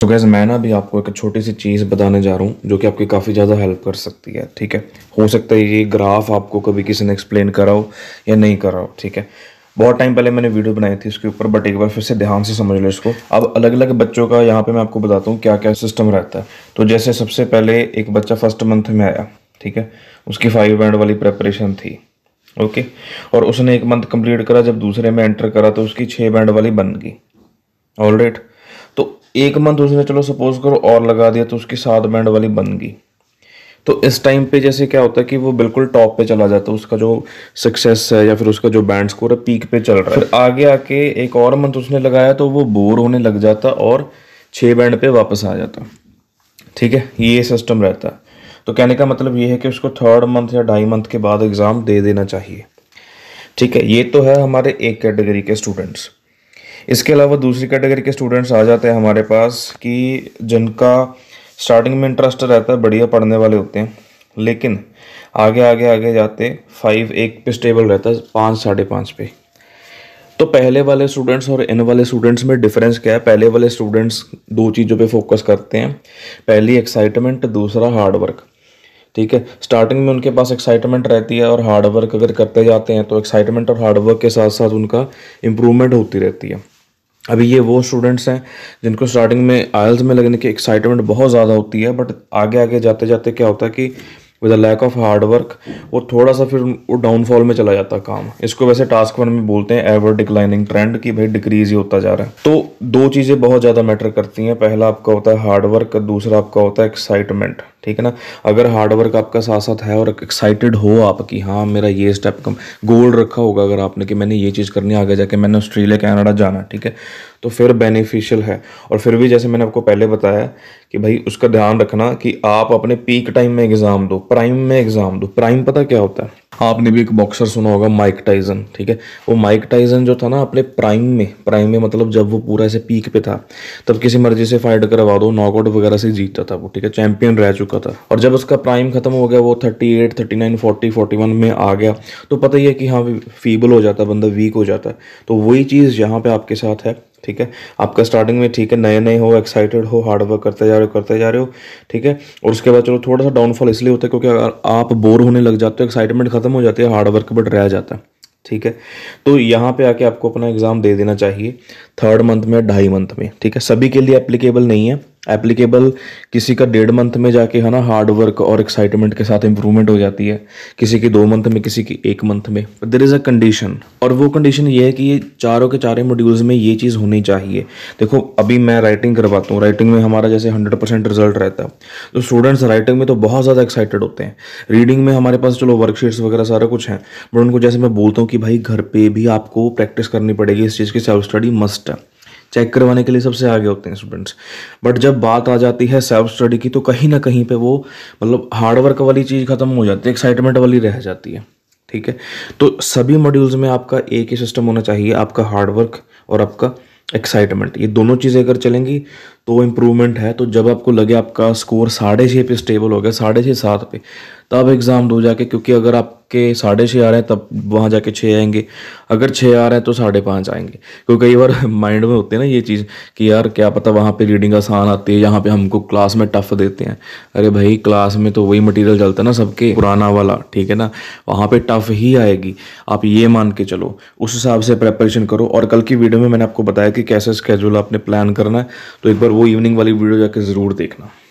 तो गैस मैं ना भी आपको एक छोटी सी चीज़ बताने जा रहा हूँ जो कि आपकी काफ़ी ज़्यादा हेल्प कर सकती है ठीक है हो सकता है ये ग्राफ आपको कभी किसी ने एक्सप्लेन करा हो या नहीं करा हो ठीक है बहुत टाइम पहले मैंने वीडियो बनाई थी इसके ऊपर बट एक बार फिर से ध्यान से समझ लो इसको अब अलग अलग बच्चों का यहाँ पर मैं आपको बताता हूँ क्या क्या सिस्टम रहता है तो जैसे सबसे पहले एक बच्चा फर्स्ट मंथ में आया ठीक है उसकी फाइव बैंड वाली प्रेपरेशन थी ओके और उसने एक मंथ कंप्लीट करा जब दूसरे में एंटर करा तो उसकी छः बैंड वाली बन गई ऑल राइट एक मंथ उसने चलो सपोज करो और लगा दिया तो उसकी सात बैंड वाली बन गई तो इस टाइम पे जैसे क्या होता है कि वो बिल्कुल टॉप पे चला जाता है उसका जो सक्सेस है या फिर उसका जो बैंड स्कोर है पीक पे चल रहा है फिर आगे आके एक और मंथ उसने लगाया तो वो बोर होने लग जाता और छः बैंड पे वापस आ जाता ठीक है ये सिस्टम रहता है तो कहने का मतलब ये है कि उसको थर्ड मंथ या ढाई मंथ के बाद एग्ज़ाम दे देना चाहिए ठीक है ये तो है हमारे एक कैटेगरी के स्टूडेंट्स इसके अलावा दूसरी कैटेगरी के स्टूडेंट्स आ जाते हैं हमारे पास कि जिनका स्टार्टिंग में इंटरेस्ट रहता है बढ़िया पढ़ने वाले होते हैं लेकिन आगे आगे आगे जाते फाइव एक पे स्टेबल रहता है पाँच साढ़े पाँच पे तो पहले वाले स्टूडेंट्स और इन वाले स्टूडेंट्स में डिफरेंस क्या है पहले वाले स्टूडेंट्स दो चीज़ों पे फोकस करते हैं पहली एक्साइटमेंट दूसरा हार्डवर्क ठीक है स्टार्टिंग में उनके पास एक्साइटमेंट रहती है और हार्डवर्क अगर करते जाते हैं तो एक्साइटमेंट और हार्डवर्क के साथ साथ उनका इंप्रूवमेंट होती रहती है अभी ये वो स्टूडेंट्स हैं जिनको स्टार्टिंग में आयल्स में लगने की एक्साइटमेंट बहुत ज़्यादा होती है बट आगे आगे जाते जाते क्या होता है कि with a lack of hard work वो थोड़ा सा फिर वो डाउनफॉल में चला जाता काम इसको वैसे टास्क वन में बोलते हैं एवर डिक्लाइनिंग ट्रेंड कि भाई डिक्रीज ही होता जा रहा है तो दो चीज़ें बहुत ज़्यादा मैटर करती हैं पहला आपका होता है हार्डवर्क दूसरा आपका होता है एक्साइटमेंट ठीक है ना अगर हार्डवर्क आपका साथ साथ है और एक्साइटेड हो आप कि हाँ मेरा ये स्टेप कम गोल रखा होगा अगर आपने कि मैंने ये चीज़ करनी आगे जाके मैंने ऑस्ट्रेलिया कनाडा जाना ठीक है तो फिर बेनिफिशियल है और फिर भी जैसे मैंने आपको पहले बताया कि भाई उसका ध्यान रखना कि आप अपने पीक टाइम में एग्ज़ाम दो प्राइम में एग्ज़ाम दो प्राइम पता क्या होता है आपने भी एक बॉक्सर सुना होगा माइक टाइजन ठीक है वो माइक टाइजन जो था ना अपने प्राइम में प्राइम में मतलब जब वो पूरा ऐसे पीक पे था तब किसी मर्जी से फाइट करवा दो नॉकआउट वगैरह से जीतता था वो ठीक है चैंपियन रह चुका था और जब उसका प्राइम खत्म हो गया वो thirty eight thirty nine forty forty one में आ गया तो पता ही है कि हाँ फीबल हो जाता है बंदा वीक हो जाता है तो वही चीज़ यहाँ पर आपके साथ है ठीक है आपका स्टार्टिंग में ठीक है नए नए हो एक्साइटेड हो हार्डवर्क करते जा रहे हो करते जा रहे हो ठीक है और उसके बाद चलो थोड़ा सा डाउनफॉल इसलिए होता है क्योंकि अगर आप बोर होने लग जाते हो एक्साइटमेंट खत्म हो जाती है हार्डवर्क बट रह जाता है ठीक है तो यहाँ पे आके आपको अपना एग्ज़ाम दे देना चाहिए थर्ड मंथ में ढाई मंथ में ठीक है सभी के लिए एप्लीकेबल नहीं है एप्लीकेबल किसी का डेढ़ मंथ में जाके है ना हार्ड वर्क और एक्साइटमेंट के साथ इम्प्रूवमेंट हो जाती है किसी की दो मंथ में किसी की एक मंथ में देर इज़ अ कंडीशन और वो कंडीशन ये है कि ये चारों के चारों मॉड्यूल्स में ये चीज़ होनी चाहिए देखो अभी मैं राइटिंग करवाता हूँ राइटिंग में हमारा जैसे हंड्रेड परसेंट रिजल्ट रहता है तो स्टूडेंट्स राइटिंग में तो बहुत ज़्यादा एक्साइटेड होते हैं रीडिंग में हमारे पास चलो वर्कशीट्स वगैरह सारा कुछ है बट उनको जैसे मैं बोलता हूँ कि भाई घर पर भी आपको प्रैक्टिस करनी पड़ेगी इस चीज़ की सेल्फ स्टडी मस्ट है चेक करवाने के लिए सबसे आगे होते हैं स्टूडेंट्स बट जब बात आ जाती है सेल्फ स्टडी की तो कहीं ना कहीं पे वो मतलब हार्डवर्क वाली चीज़ खत्म हो जाती है एक्साइटमेंट वाली रह जाती है ठीक है तो सभी मॉड्यूल्स में आपका एक ही सिस्टम होना चाहिए आपका हार्डवर्क और आपका एक्साइटमेंट ये दोनों चीज़ें अगर चलेंगी तो इम्प्रूवमेंट है तो जब आपको लगे आपका स्कोर साढ़े छः पे स्टेबल हो गया साढ़े छः सात पे तब एग्ज़ाम दो जाके क्योंकि अगर आपके साढ़े छः आ रहे हैं तब वहाँ जाके छः आएंगे अगर छः आ रहे हैं तो साढ़े पाँच आएंगे क्योंकि कई बार माइंड में होते हैं ना ये चीज़ कि यार क्या पता वहाँ पे रीडिंग आसान आती है यहाँ पे हमको क्लास में टफ देते हैं अरे भाई क्लास में तो वही मटेरियल चलता है ना सबके पुराना वाला ठीक है ना वहाँ पर टफ ही आएगी आप ये मान के चलो उस हिसाब से प्रेपरेशन करो और कल की वीडियो में मैंने आपको बताया कि कैसे स्केड्यूल आपने प्लान करना है तो एक बार वो इवनिंग वाली वीडियो जाके ज़रूर देखना